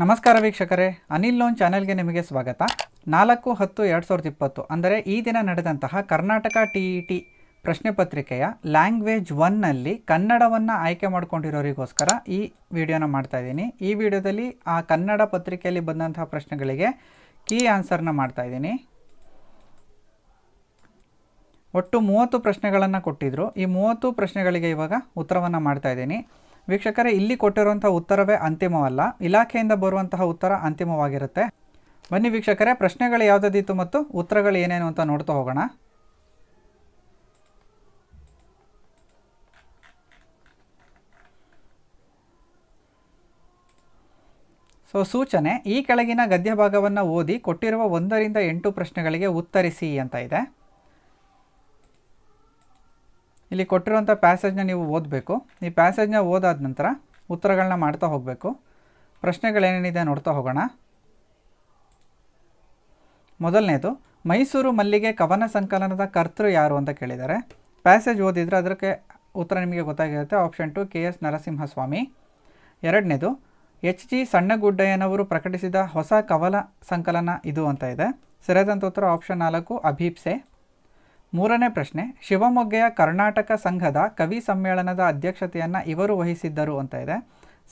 ನಮಸ್ಕಾರ ವೀಕ್ಷಕರೇ ಅನಿಲ್ ಲೋನ್ ಚಾನೆಲ್ಗೆ ನಿಮಗೆ ಸ್ವಾಗತ ನಾಲ್ಕು ಹತ್ತು ಎರಡು ಸಾವಿರದ ಇಪ್ಪತ್ತು ಅಂದರೆ ಈ ದಿನ ನಡೆದಂತಹ ಕರ್ನಾಟಕ ಟಿ ಇ ಟಿ ಪ್ರಶ್ನೆ ಪತ್ರಿಕೆಯ ಲ್ಯಾಂಗ್ವೇಜ್ ಒನ್ನಲ್ಲಿ ಕನ್ನಡವನ್ನು ಆಯ್ಕೆ ಮಾಡ್ಕೊಂಡಿರೋರಿಗೋಸ್ಕರ ಈ ವಿಡಿಯೋನ ಮಾಡ್ತಾ ಇದ್ದೀನಿ ಈ ವಿಡಿಯೋದಲ್ಲಿ ಆ ಕನ್ನಡ ಪತ್ರಿಕೆಯಲ್ಲಿ ಬಂದಂತಹ ಪ್ರಶ್ನೆಗಳಿಗೆ ಕೀ ಆನ್ಸರ್ನ ಮಾಡ್ತಾ ಇದ್ದೀನಿ ಒಟ್ಟು ಮೂವತ್ತು ಪ್ರಶ್ನೆಗಳನ್ನು ಕೊಟ್ಟಿದ್ದರು ಈ ಮೂವತ್ತು ಪ್ರಶ್ನೆಗಳಿಗೆ ಇವಾಗ ಉತ್ತರವನ್ನು ಮಾಡ್ತಾ ಇದ್ದೀನಿ ವೀಕ್ಷಕರೇ ಇಲ್ಲಿ ಕೊಟ್ಟಿರುವಂತಹ ಉತ್ತರವೇ ಅಂತಿಮವಲ್ಲ ಇಲಾಖೆಯಿಂದ ಬರುವಂತಹ ಉತ್ತರ ಅಂತಿಮವಾಗಿರುತ್ತೆ ಬನ್ನಿ ವೀಕ್ಷಕರೇ ಪ್ರಶ್ನೆಗಳು ಯಾವುದಾದಿತ್ತು ಮತ್ತು ಉತ್ತರಗಳು ಏನೇನು ಅಂತ ನೋಡ್ತಾ ಹೋಗೋಣ ಸೊ ಸೂಚನೆ ಈ ಕೆಳಗಿನ ಗದ್ಯ ಭಾಗವನ್ನು ಓದಿ ಕೊಟ್ಟಿರುವ ಒಂದರಿಂದ ಎಂಟು ಪ್ರಶ್ನೆಗಳಿಗೆ ಉತ್ತರಿಸಿ ಅಂತ ಇದೆ ಇಲ್ಲಿ ಕೊಟ್ಟಿರುವಂಥ ಪ್ಯಾಸೇಜ್ನ ನೀವು ಓದಬೇಕು ಈ ಪ್ಯಾಸೇಜ್ನ ಓದಾದ ನಂತರ ಉತ್ತರಗಳನ್ನ ಮಾಡ್ತಾ ಹೋಗಬೇಕು ಪ್ರಶ್ನೆಗಳೇನೇನಿದೆ ನೋಡ್ತಾ ಹೋಗೋಣ ಮೊದಲನೇದು ಮೈಸೂರು ಮಲ್ಲಿಗೆ ಕವನ ಸಂಕಲನದ ಕರ್ತೃ ಯಾರು ಅಂತ ಕೇಳಿದ್ದಾರೆ ಪ್ಯಾಸೇಜ್ ಓದಿದರೆ ಅದಕ್ಕೆ ಉತ್ತರ ನಿಮಗೆ ಗೊತ್ತಾಗಿರುತ್ತೆ option two K S Narasimhaswamy ಎರಡನೇದು ಎಚ್ ಜಿ ಸಣ್ಣಗುಡ್ಡಯ್ಯನವರು ಪ್ರಕಟಿಸಿದ ಹೊಸ ಕವನ ಸಂಕಲನ ಇದು ಅಂತ ಇದೆ ಸರಿಯಾದಂಥ ಉತ್ತರ ಆಪ್ಷನ್ ನಾಲ್ಕು ಅಭೀಪ್ಸೆ ಮೂರನೇ ಪ್ರಶ್ನೆ ಶಿವಮೊಗ್ಗೆಯ ಕರ್ನಾಟಕ ಸಂಘದ ಕವಿ ಸಮ್ಮೇಳನದ ಅಧ್ಯಕ್ಷತೆಯನ್ನು ಇವರು ವಹಿಸಿದ್ದರು ಅಂತ ಇದೆ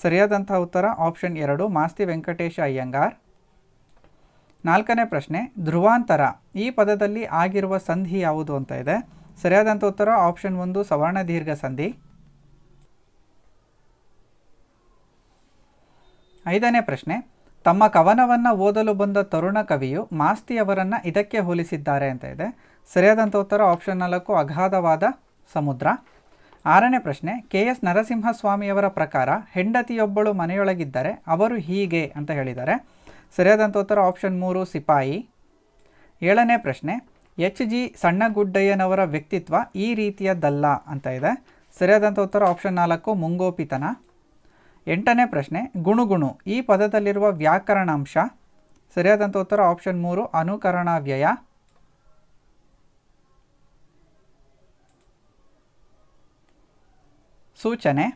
ಸರಿಯಾದಂಥ ಉತ್ತರ ಆಪ್ಷನ್ ಎರಡು ಮಾಸ್ತಿ ವೆಂಕಟೇಶ ಅಯ್ಯಂಗಾರ್ ನಾಲ್ಕನೇ ಪ್ರಶ್ನೆ ಧ್ರುವಾಂತರ ಈ ಪದದಲ್ಲಿ ಆಗಿರುವ ಸಂಧಿ ಯಾವುದು ಅಂತ ಇದೆ ಸರಿಯಾದಂಥ ಉತ್ತರ ಆಪ್ಷನ್ ಒಂದು ಸವರ್ಣ ದೀರ್ಘ ಸಂಧಿ ಐದನೇ ಪ್ರಶ್ನೆ ತಮ್ಮ ಕವನವನ್ನು ಓದಲು ಬಂದ ತರುಣ ಕವಿಯು ಮಾಸ್ತಿ ಅವರನ್ನು ಇದಕ್ಕೆ ಹೋಲಿಸಿದ್ದಾರೆ ಅಂತ ಇದೆ ಸರಿಯಾದಂಥ ಉತ್ತರ ಆಪ್ಷನ್ ನಾಲ್ಕು ಅಗಾಧವಾದ ಸಮುದ್ರ ಆರನೇ ಪ್ರಶ್ನೆ ಕೆ ಎಸ್ ನರಸಿಂಹಸ್ವಾಮಿಯವರ ಪ್ರಕಾರ ಹೆಂಡತಿಯೊಬ್ಬಳು ಮನೆಯೊಳಗಿದ್ದರೆ ಅವರು ಹೀಗೆ ಅಂತ ಹೇಳಿದ್ದಾರೆ ಸರಿಯಾದಂಥ ಉತ್ತರ ಆಪ್ಷನ್ ಮೂರು ಸಿಪಾಯಿ ಏಳನೇ ಪ್ರಶ್ನೆ ಎಚ್ ಜಿ ಸಣ್ಣಗುಡ್ಡಯ್ಯನವರ ವ್ಯಕ್ತಿತ್ವ ಈ ರೀತಿಯದ್ದಲ್ಲ ಅಂತ ಇದೆ ಸರಿಯಾದಂಥ ಉತ್ತರ ಆಪ್ಷನ್ ನಾಲ್ಕು ಮುಂಗೋಪಿತನ ಎಂಟನೇ ಪ್ರಶ್ನೆ ಗುಣುಗುಣು ಈ ಪದದಲ್ಲಿರುವ ವ್ಯಾಕರಣಾಂಶ ಸರಿಯಾದಂಥ ಉತ್ತರ ಆಪ್ಷನ್ ಮೂರು ಅನುಕರಣ ವ್ಯಯ ಸೂಚನೆ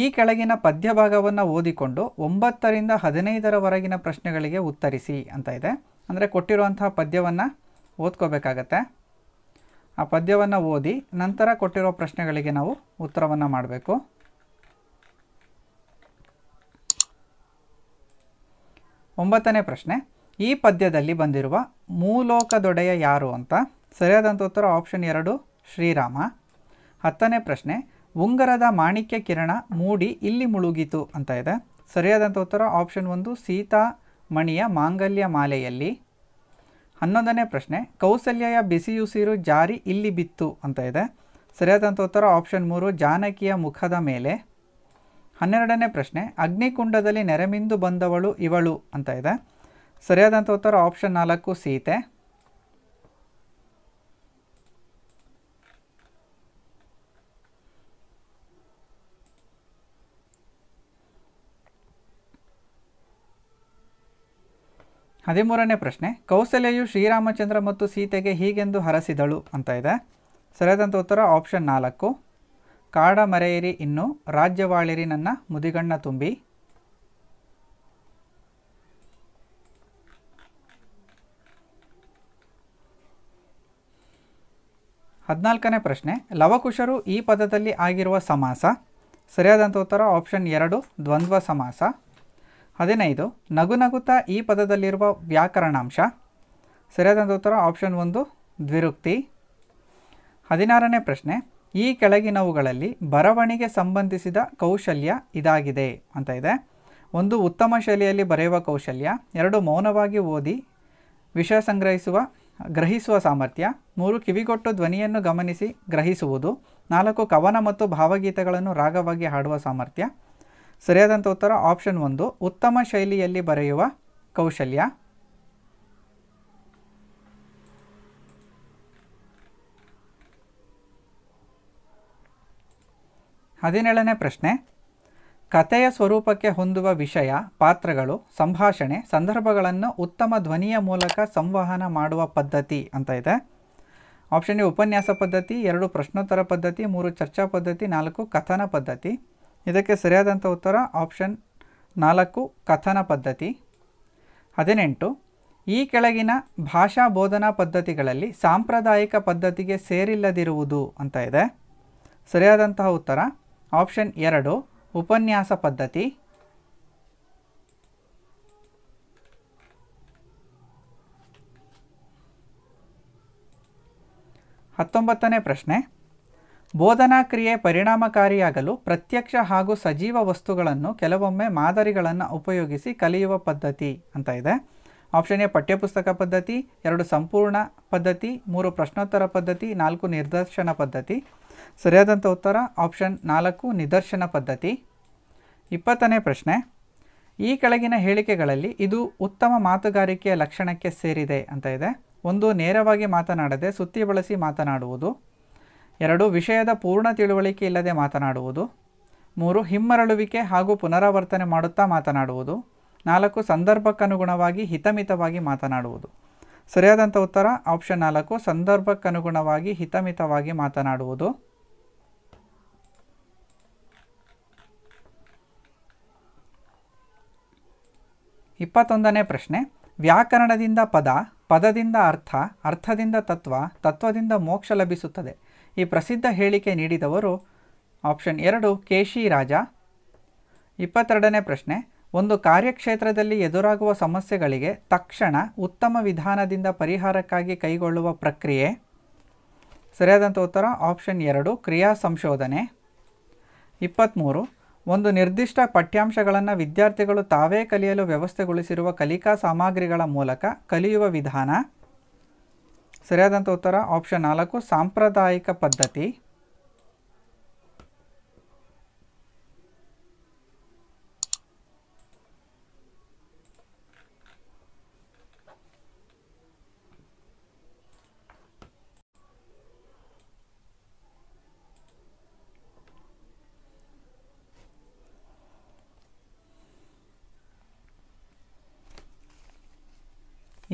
ಈ ಕೆಳಗಿನ ಪದ್ಯಭಾಗವನ್ನು ಓದಿಕೊಂಡು ಒಂಬತ್ತರಿಂದ ಹದಿನೈದರವರೆಗಿನ ಪ್ರಶ್ನೆಗಳಿಗೆ ಉತ್ತರಿಸಿ ಅಂತ ಇದೆ ಅಂದರೆ ಕೊಟ್ಟಿರುವಂತಹ ಪದ್ಯವನ್ನು ಓದ್ಕೋಬೇಕಾಗತ್ತೆ ಆ ಪದ್ಯವನ್ನು ಓದಿ ನಂತರ ಕೊಟ್ಟಿರೋ ಪ್ರಶ್ನೆಗಳಿಗೆ ನಾವು ಉತ್ತರವನ್ನು ಮಾಡಬೇಕು ಒಂಬತ್ತನೇ ಪ್ರಶ್ನೆ ಈ ಪದ್ಯದಲ್ಲಿ ಬಂದಿರುವ ಮೂಲೋಕದೊಡೆಯ ಯಾರು ಅಂತ ಸರಿಯಾದಂಥ ಉತ್ತರ ಆಪ್ಷನ್ ಎರಡು ಶ್ರೀರಾಮ ಹತ್ತನೇ ಪ್ರಶ್ನೆ ಉಂಗರದ ಮಾಣಿಕ್ಯ ಕಿರಣ ಮೂಡಿ ಇಲ್ಲಿ ಮುಳುಗಿತು ಅಂತ ಇದೆ ಸರಿಯಾದಂಥ ಉತ್ತರ ಆಪ್ಷನ್ ಒಂದು ಸೀತಾ ಮಣಿಯ ಮಾಂಗಲ್ಯ ಮಾಲೆಯಲ್ಲಿ ಹನ್ನೊಂದನೇ ಪ್ರಶ್ನೆ ಕೌಸಲ್ಯ ಬಿಸಿಯುಸಿರು ಜಾರಿ ಇಲ್ಲಿ ಬಿತ್ತು ಅಂತ ಇದೆ ಸರಿಯಾದಂಥ ಉತ್ತರ ಆಪ್ಷನ್ ಮೂರು ಜಾನಕಿಯ ಮುಖದ ಮೇಲೆ ಹನ್ನೆರಡನೇ ಪ್ರಶ್ನೆ ಅಗ್ನಿಕುಂಡದಲ್ಲಿ ನೆರೆಮಿಂದು ಬಂದವಳು ಇವಳು ಅಂತ ಇದೆ ಸರಿಯಾದಂಥ ಉತ್ತರ ಆಪ್ಷನ್ ನಾಲ್ಕು ಸೀತೆ ಹದಿಮೂರನೇ ಪ್ರಶ್ನೆ ಕೌಸಲ್ಯು ಶ್ರೀರಾಮಚಂದ್ರ ಮತ್ತು ಸೀತೆಗೆ ಹೀಗೆಂದು ಹರಸಿದಳು ಅಂತ ಇದೆ ಸರಿಯಾದಂಥ ಉತ್ತರ ಆಪ್ಷನ್ ನಾಲ್ಕು ಕಾಡ ಮರೆಯಿರಿ ಇನ್ನು ರಾಜ್ಯವಾಳಿರಿ ನನ್ನ ಮುದಿಗಣ್ಣ ತುಂಬಿ ಹದಿನಾಲ್ಕನೇ ಪ್ರಶ್ನೆ ಲವಕುಶರು ಈ ಪದದಲ್ಲಿ ಆಗಿರುವ ಸಮಾಸ ಸರಿಯಾದಂಥ ಉತ್ತರ ಆಪ್ಷನ್ ಎರಡು ದ್ವಂದ್ವ ಸಮಾಸ ಹದಿನೈದು ನಗು ಈ ಪದದಲ್ಲಿರುವ ವ್ಯಾಕರಣಾಂಶ ಸರಿಯಾದಂಥ ಉತ್ತರ ಆಪ್ಷನ್ ಒಂದು ದ್ವಿರುಕ್ತಿ ಹದಿನಾರನೇ ಪ್ರಶ್ನೆ ಈ ಕೆಳಗಿನವುಗಳಲ್ಲಿ ಬರವಣಿಗೆ ಸಂಬಂಧಿಸಿದ ಕೌಶಲ್ಯ ಇದಾಗಿದೆ ಅಂತ ಇದೆ ಒಂದು ಉತ್ತಮ ಶೈಲಿಯಲ್ಲಿ ಬರೆಯುವ ಕೌಶಲ್ಯ ಎರಡು ಮೌನವಾಗಿ ಓದಿ ವಿಷಯ ಸಂಗ್ರಹಿಸುವ ಗ್ರಹಿಸುವ ಸಾಮರ್ಥ್ಯ ಮೂರು ಕಿವಿಗೊಟ್ಟು ಧ್ವನಿಯನ್ನು ಗಮನಿಸಿ ಗ್ರಹಿಸುವುದು ನಾಲ್ಕು ಕವನ ಮತ್ತು ಭಾವಗೀತೆಗಳನ್ನು ರಾಗವಾಗಿ ಹಾಡುವ ಸಾಮರ್ಥ್ಯ ಸರಿಯಾದಂಥ ಉತ್ತರ ಆಪ್ಷನ್ ಒಂದು ಉತ್ತಮ ಶೈಲಿಯಲ್ಲಿ ಬರೆಯುವ ಕೌಶಲ್ಯ ಹದಿನೇಳನೇ ಪ್ರಶ್ನೆ ಕಥೆಯ ಸ್ವರೂಪಕ್ಕೆ ಹೊಂದುವ ವಿಷಯ ಪಾತ್ರಗಳು ಸಂಭಾಷಣೆ ಸಂದರ್ಭಗಳನ್ನು ಉತ್ತಮ ಧ್ವನಿಯ ಮೂಲಕ ಸಂವಹನ ಮಾಡುವ ಪದ್ಧತಿ ಅಂತ ಇದೆ ಆಪ್ಷನ್ ಎ ಉಪನ್ಯಾಸ ಪದ್ಧತಿ ಎರಡು ಪ್ರಶ್ನೋತ್ತರ ಪದ್ಧತಿ ಮೂರು ಚರ್ಚಾ ಪದ್ಧತಿ ನಾಲ್ಕು ಕಥನ ಪದ್ಧತಿ ಇದಕ್ಕೆ ಸರಿಯಾದಂಥ ಉತ್ತರ ಆಪ್ಷನ್ ನಾಲ್ಕು ಕಥನ ಪದ್ಧತಿ ಹದಿನೆಂಟು ಈ ಕೆಳಗಿನ ಭಾಷಾ ಬೋಧನಾ ಪದ್ಧತಿಗಳಲ್ಲಿ ಸಾಂಪ್ರದಾಯಿಕ ಪದ್ಧತಿಗೆ ಸೇರಿಲ್ಲದಿರುವುದು ಅಂತ ಇದೆ ಸರಿಯಾದಂತಹ ಉತ್ತರ ಆಪ್ಷನ್ ಎರಡು ಉಪನ್ಯಾಸ ಪದ್ಧತಿ ಹತ್ತೊಂಬತ್ತನೇ ಪ್ರಶ್ನೆ ಬೋಧನಾ ಕ್ರಿಯೆ ಪರಿಣಾಮಕಾರಿಯಾಗಲು ಪ್ರತ್ಯಕ್ಷ ಹಾಗೂ ಸಜೀವ ವಸ್ತುಗಳನ್ನು ಕೆಲವೊಮ್ಮೆ ಮಾದರಿಗಳನ್ನು ಉಪಯೋಗಿಸಿ ಕಲಿಯುವ ಪದ್ಧತಿ ಅಂತ ಇದೆ ಆಪ್ಷನ್ ಎ ಪಠ್ಯಪುಸ್ತಕ ಪದ್ಧತಿ ಎರಡು ಸಂಪೂರ್ಣ ಪದ್ಧತಿ ಮೂರು ಪ್ರಶ್ನೋತ್ತರ ಪದ್ಧತಿ ನಾಲ್ಕು ನಿರ್ದರ್ಶನ ಪದ್ಧತಿ ಸರಿಯಾದಂಥ ಉತ್ತರ ಆಪ್ಷನ್ ನಾಲ್ಕು ನಿದರ್ಶನ ಪದ್ಧತಿ ಇಪ್ಪತ್ತನೇ ಪ್ರಶ್ನೆ ಈ ಕೆಳಗಿನ ಹೇಳಿಕೆಗಳಲ್ಲಿ ಇದು ಉತ್ತಮ ಮಾತುಗಾರಿಕೆಯ ಲಕ್ಷಣಕ್ಕೆ ಸೇರಿದೆ ಅಂತ ಇದೆ ಒಂದು ನೇರವಾಗಿ ಮಾತನಾಡದೆ ಸುತ್ತಿ ಬಳಸಿ ಮಾತನಾಡುವುದು ಎರಡು ವಿಷಯದ ಪೂರ್ಣ ತಿಳುವಳಿಕೆ ಇಲ್ಲದೆ ಮಾತನಾಡುವುದು ಮೂರು ಹಿಮ್ಮರಳುವಿಕೆ ಹಾಗೂ ಪುನರಾವರ್ತನೆ ಮಾಡುತ್ತಾ ಮಾತನಾಡುವುದು ನಾಲ್ಕು ಸಂದರ್ಭಕ್ಕನುಗುಣವಾಗಿ ಹಿತಮಿತವಾಗಿ ಮಾತನಾಡುವುದು ಸರಿಯಾದಂಥ ಉತ್ತರ ಆಪ್ಷನ್ ನಾಲ್ಕು ಸಂದರ್ಭಕ್ಕನುಗುಣವಾಗಿ ಹಿತಮಿತವಾಗಿ ಮಾತನಾಡುವುದು ಇಪ್ಪತ್ತೊಂದನೇ ಪ್ರಶ್ನೆ ವ್ಯಾಕರಣದಿಂದ ಪದ ಪದದಿಂದ ಅರ್ಥ ಅರ್ಥದಿಂದ ತತ್ವ ತತ್ವದಿಂದ ಮೋಕ್ಷ ಲಭಿಸುತ್ತದೆ ಈ ಪ್ರಸಿದ್ಧ ಹೇಳಿಕೆ ನೀಡಿದವರು ಆಪ್ಷನ್ ಎರಡು ಕೇಶಿ ರಾಜ ಇಪ್ಪತ್ತೆರಡನೇ ಪ್ರಶ್ನೆ ಒಂದು ಕಾರ್ಯಕ್ಷೇತ್ರದಲ್ಲಿ ಎದುರಾಗುವ ಸಮಸ್ಯೆಗಳಿಗೆ ತಕ್ಷಣ ಉತ್ತಮ ವಿಧಾನದಿಂದ ಪರಿಹಾರಕ್ಕಾಗಿ ಕೈಗೊಳ್ಳುವ ಪ್ರಕ್ರಿಯೆ ಸರಿಯಾದಂಥ ಉತ್ತರ ಆಪ್ಷನ್ ಎರಡು ಕ್ರಿಯಾ ಸಂಶೋಧನೆ ಇಪ್ಪತ್ತ್ಮೂರು ಒಂದು ನಿರ್ದಿಷ್ಟ ಪಠ್ಯಾಂಶಗಳನ್ನು ವಿದ್ಯಾರ್ಥಿಗಳು ತಾವೇ ಕಲಿಯಲು ವ್ಯವಸ್ಥೆಗೊಳಿಸಿರುವ ಕಲಿಕಾ ಸಾಮಗ್ರಿಗಳ ಮೂಲಕ ಕಲಿಯುವ ವಿಧಾನ ಸರಿಯಾದಂಥ ಉತ್ತರ ಆಪ್ಷನ್ ನಾಲ್ಕು ಸಾಂಪ್ರದಾಯಿಕ ಪದ್ಧತಿ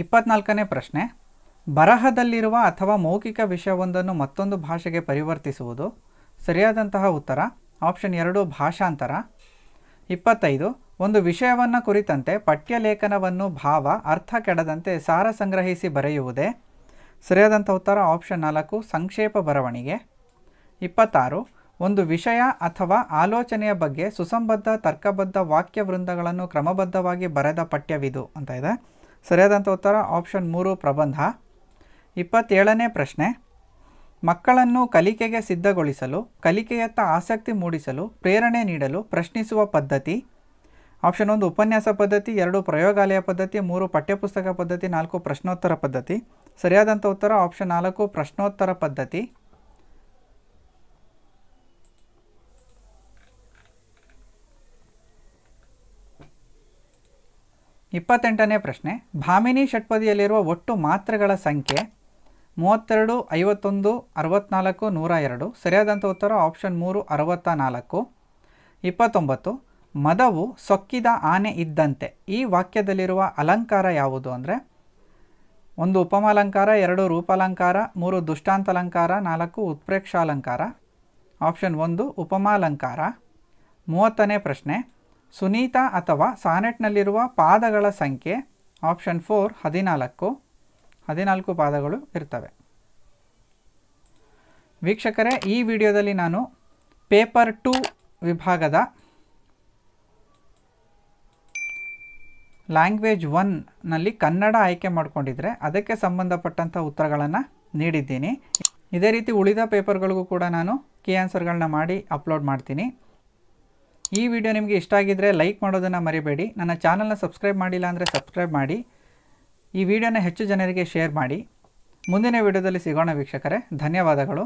ಇಪ್ಪತ್ನಾಲ್ಕನೇ ಪ್ರಶ್ನೆ ಬರಹದಲ್ಲಿರುವ ಅಥವಾ ಮೌಖಿಕ ವಿಷಯವೊಂದನ್ನು ಮತ್ತೊಂದು ಭಾಷೆಗೆ ಪರಿವರ್ತಿಸುವುದು ಸರಿಯಾದಂತಹ ಉತ್ತರ ಆಪ್ಷನ್ ಎರಡು ಭಾಷಾಂತರ ಇಪ್ಪತ್ತೈದು ಒಂದು ವಿಷಯವನ್ನು ಕುರಿತಂತೆ ಪಠ್ಯಲೇಖನವನ್ನು ಭಾವ ಅರ್ಥ ಕೆಡದಂತೆ ಸಾರ ಸಂಗ್ರಹಿಸಿ ಬರೆಯುವುದೇ ಸರಿಯಾದಂಥ ಉತ್ತರ ಆಪ್ಷನ್ ನಾಲ್ಕು ಸಂಕ್ಷೇಪ ಬರವಣಿಗೆ ಇಪ್ಪತ್ತಾರು ಒಂದು ವಿಷಯ ಅಥವಾ ಆಲೋಚನೆಯ ಬಗ್ಗೆ ಸುಸಂಬದ್ಧ ತರ್ಕಬದ್ಧ ವಾಕ್ಯ ವೃಂದಗಳನ್ನು ಕ್ರಮಬದ್ಧವಾಗಿ ಬರೆದ ಪಠ್ಯವಿದು ಅಂತ ಇದೆ ಸರಿಯಾದಂಥ ಉತ್ತರ ಆಪ್ಷನ್ ಮೂರು ಪ್ರಬಂಧ ಇಪ್ಪತ್ತೇಳನೇ ಪ್ರಶ್ನೆ ಮಕ್ಕಳನ್ನು ಕಲಿಕೆಗೆ ಸಿದ್ಧಗೊಳಿಸಲು ಕಲಿಕೆಯತ್ತ ಆಸಕ್ತಿ ಮೂಡಿಸಲು ಪ್ರೇರಣೆ ನೀಡಲು ಪ್ರಶ್ನಿಸುವ ಪದ್ಧತಿ ಆಪ್ಷನ್ ಒಂದು ಉಪನ್ಯಾಸ ಪದ್ಧತಿ ಎರಡು ಪ್ರಯೋಗಾಲಯ ಪದ್ಧತಿ ಮೂರು ಪಠ್ಯಪುಸ್ತಕ ಪದ್ಧತಿ ನಾಲ್ಕು ಪ್ರಶ್ನೋತ್ತರ ಪದ್ಧತಿ ಸರಿಯಾದಂಥ ಉತ್ತರ ಆಪ್ಷನ್ ನಾಲ್ಕು ಪ್ರಶ್ನೋತ್ತರ ಪದ್ಧತಿ ಇಪ್ಪತ್ತೆಂಟನೇ ಪ್ರಶ್ನೆ ಭಾಮಿನಿ ಷಟ್ಪದಿಯಲ್ಲಿರುವ ಒಟ್ಟು ಮಾತ್ರೆಗಳ ಸಂಖ್ಯೆ ಮೂವತ್ತೆರಡು ಐವತ್ತೊಂದು ಅರವತ್ತ್ನಾಲ್ಕು ನೂರ ಎರಡು ಸರಿಯಾದಂಥ ಉತ್ತರ ಆಪ್ಷನ್ ಮೂರು ಅರವತ್ತ ನಾಲ್ಕು ಇಪ್ಪತ್ತೊಂಬತ್ತು ಮದವು ಸೊಕ್ಕಿದ ಆನೆ ಇದ್ದಂತೆ ಈ ವಾಕ್ಯದಲ್ಲಿರುವ ಅಲಂಕಾರ ಯಾವುದು ಅಂದರೆ ಒಂದು ಉಪಮಾಲಂಕಾರ ಎರಡು ರೂಪಾಲಂಕಾರ ಮೂರು ದುಷ್ಟಾಂತಾಲಂಕಾರ ನಾಲ್ಕು ಉತ್ಪ್ರೇಕ್ಷಾಲಂಕಾರ ಆಪ್ಷನ್ ಒಂದು ಉಪಮಾಲಂಕಾರ ಮೂವತ್ತನೇ ಪ್ರಶ್ನೆ ಸುನೀತಾ ಅಥವಾ ಸಾನೆಟ್ನಲ್ಲಿರುವ ಪಾದಗಳ ಸಂಖ್ಯೆ ಆಪ್ಷನ್ ಫೋರ್ ಹದಿನಾಲ್ಕು ಹದಿನಾಲ್ಕು ಪಾದಗಳು ಇರ್ತವೆ ವೀಕ್ಷಕರೇ ಈ ವಿಡಿಯೋದಲ್ಲಿ ನಾನು ಪೇಪರ್ ಟು ವಿಭಾಗದ ಲ್ಯಾಂಗ್ವೇಜ್ ಒನ್ನಲ್ಲಿ ಕನ್ನಡ ಆಯ್ಕೆ ಮಾಡಿಕೊಂಡಿದ್ರೆ ಅದಕ್ಕೆ ಸಂಬಂಧಪಟ್ಟಂಥ ಉತ್ತರಗಳನ್ನು ನೀಡಿದ್ದೀನಿ ಇದೇ ರೀತಿ ಉಳಿದ ಪೇಪರ್ಗಳಿಗೂ ಕೂಡ ನಾನು ಕೀ ಆನ್ಸರ್ಗಳನ್ನ ಮಾಡಿ ಅಪ್ಲೋಡ್ ಮಾಡ್ತೀನಿ ಈ ವಿಡಿಯೋ ನಿಮಗೆ ಇಷ್ಟ ಆಗಿದ್ದರೆ ಲೈಕ್ ಮಾಡೋದನ್ನು ಮರಿಬೇಡಿ ನನ್ನ ಚಾನಲ್ನ ಸಬ್ಸ್ಕ್ರೈಬ್ ಮಾಡಿಲ್ಲ ಅಂದರೆ ಸಬ್ಸ್ಕ್ರೈಬ್ ಮಾಡಿ ಈ ವಿಡಿಯೋನ ಹೆಚ್ಚು ಜನರಿಗೆ ಶೇರ್ ಮಾಡಿ ಮುಂದಿನ ವಿಡಿಯೋದಲ್ಲಿ ಸಿಗೋಣ ವೀಕ್ಷಕರೇ ಧನ್ಯವಾದಗಳು